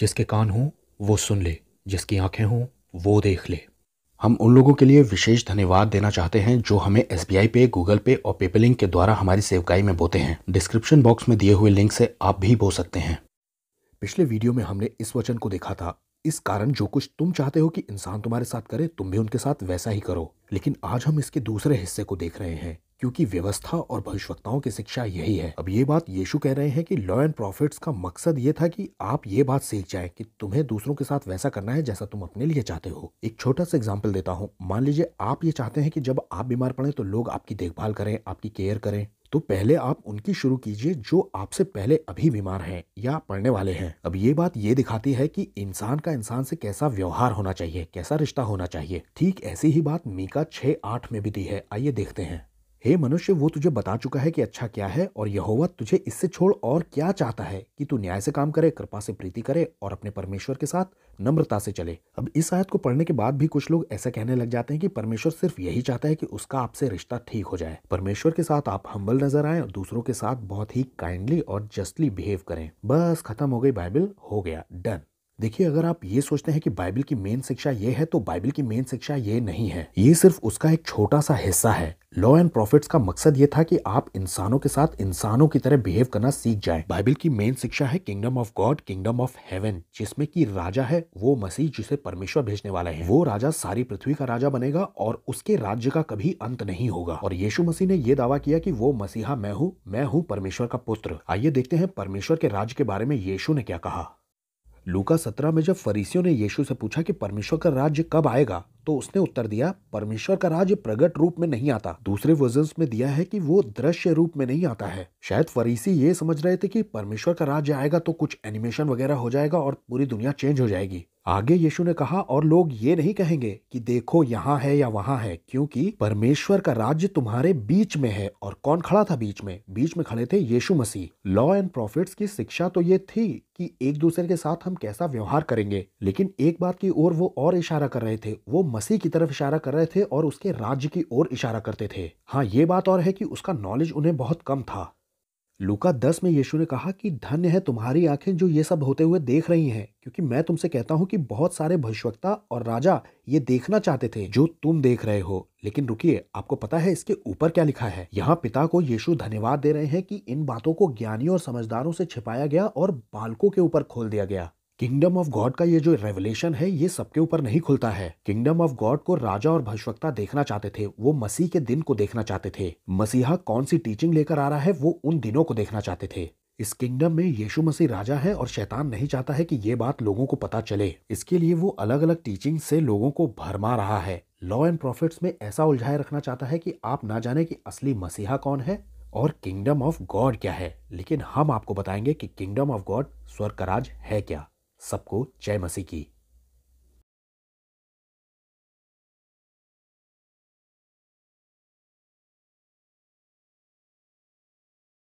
जिसके कान हों वो सुन ले जिसकी आंखें हों वो देख ले हम उन लोगों के लिए विशेष धन्यवाद देना चाहते हैं जो हमें एस पे गूगल पे और पेपलिंक के द्वारा हमारी सेवकाई में बोते हैं डिस्क्रिप्शन बॉक्स में दिए हुए लिंक से आप भी बो सकते हैं पिछले वीडियो में हमने इस वचन को देखा था इस कारण जो कुछ तुम चाहते हो कि इंसान तुम्हारे साथ करे तुम भी उनके साथ वैसा ही करो लेकिन आज हम इसके दूसरे हिस्से को देख रहे हैं क्योंकि व्यवस्था और भविष्यवक्ताओं की शिक्षा यही है अब ये बात यीशु कह रहे हैं कि लॉ एंड प्रॉफिट्स का मकसद ये था कि आप ये बात सीख जाए कि तुम्हें दूसरों के साथ वैसा करना है जैसा तुम अपने लिए चाहते हो एक छोटा सा एग्जाम्पल देता हूँ मान लीजिए आप ये चाहते हैं कि जब आप बीमार पड़े तो लोग आपकी देखभाल करें आपकी केयर करें तो पहले आप उनकी शुरू कीजिए जो आपसे पहले अभी बीमार हैं या पढ़ने वाले हैं अब ये बात ये दिखाती है कि इंसान का इंसान से कैसा व्यवहार होना चाहिए कैसा रिश्ता होना चाहिए ठीक ऐसी ही बात मीका छः आठ में भी दी है आइए देखते हैं हे मनुष्य वो तुझे बता चुका है कि अच्छा क्या है और यहोवा तुझे इससे छोड़ और क्या चाहता है कि तू न्याय से काम करे कृपा से प्रीति करे और अपने परमेश्वर के साथ नम्रता से चले अब इस आयत को पढ़ने के बाद भी कुछ लोग ऐसा कहने लग जाते हैं कि परमेश्वर सिर्फ यही चाहता है कि उसका आपसे रिश्ता ठीक हो जाए परमेश्वर के साथ आप हम्बल नजर आए और दूसरों के साथ बहुत ही काइंडली और जस्टली बिहेव करें बस खत्म हो गई बाइबल हो गया डन देखिए अगर आप ये सोचते हैं कि बाइबल की मेन शिक्षा ये है तो बाइबल की मेन शिक्षा ये नहीं है ये सिर्फ उसका एक छोटा सा हिस्सा है लॉ एंड प्रॉफिट्स का मकसद ये था कि आप इंसानों के साथ इंसानों की तरह बिहेव करना सीख जाएं। बाइबल की मेन शिक्षा है kingdom of God kingdom of heaven जिसमें की राजा है वो मसीह जिसे परमेश्वर भेजने वाला है वो राजा सारी पृथ्वी का राजा बनेगा और उसके राज्य का कभी अंत नहीं होगा और यीशु मसीह ने ये दावा किया कि वो मसीहा मैं हूँ मैं हूँ परमेश्वर का पुत्र आइए देखते हैं परमेश्वर के राज्य के बारे में येशु ने क्या कहा लूका सत्रह में जब फरीसियों ने यीशु से पूछा कि परमेश्वर का राज्य कब आएगा तो उसने उत्तर दिया परमेश्वर का राज्य प्रगट रूप में नहीं आता दूसरे वर्जन में दिया है कि वो दृश्य रूप में नहीं आता है शायद फरीसी ये समझ रहे थे कि परमेश्वर का राज्य आएगा तो कुछ एनिमेशन वगैरह हो जाएगा और पूरी दुनिया चेंज हो जाएगी आगे यीशु ने कहा और लोग ये नहीं कहेंगे कि देखो यहाँ है या वहाँ है क्योंकि परमेश्वर का राज्य तुम्हारे बीच में है और कौन खड़ा था बीच में बीच में खड़े थे यीशु मसीह लॉ एंड प्रॉफिट्स की शिक्षा तो ये थी कि एक दूसरे के साथ हम कैसा व्यवहार करेंगे लेकिन एक बात की ओर वो और इशारा कर रहे थे वो मसीह की तरफ इशारा कर रहे थे और उसके राज्य की ओर इशारा करते थे हाँ ये बात और है कि उसका नॉलेज उन्हें बहुत कम था लूका दस में यीशु ने कहा कि धन्य है तुम्हारी आंखें जो ये सब होते हुए देख रही हैं क्योंकि मैं तुमसे कहता हूं कि बहुत सारे भविष्यवक्ता और राजा ये देखना चाहते थे जो तुम देख रहे हो लेकिन रुकिए आपको पता है इसके ऊपर क्या लिखा है यहाँ पिता को यीशु धन्यवाद दे रहे हैं कि इन बातों को ज्ञानियों और समझदारों से छिपाया गया और बालकों के ऊपर खोल दिया गया किंगडम ऑफ गॉड का ये जो रेवलेशन है ये सबके ऊपर नहीं खुलता है किंगडम ऑफ गॉड को राजा और भविष्यता देखना चाहते थे वो मसीह के दिन को देखना चाहते थे मसीहा कौन सी टीचिंग लेकर आ रहा है वो उन दिनों को देखना चाहते थे इस किंगडम में यीशु मसीह राजा है और शैतान नहीं चाहता है कि ये बात लोगों को पता चले इसके लिए वो अलग अलग टीचिंग से लोगों को भरमा रहा है लॉ एंड प्रॉफिट्स में ऐसा उलझाए रखना चाहता है कि आप ना जाने कि असली मसीहा कौन है और किंगडम ऑफ गॉड क्या है लेकिन हम आपको बताएंगे कि किंगडम ऑफ गॉड स्वर्ग राज है क्या सबको जय मसीह की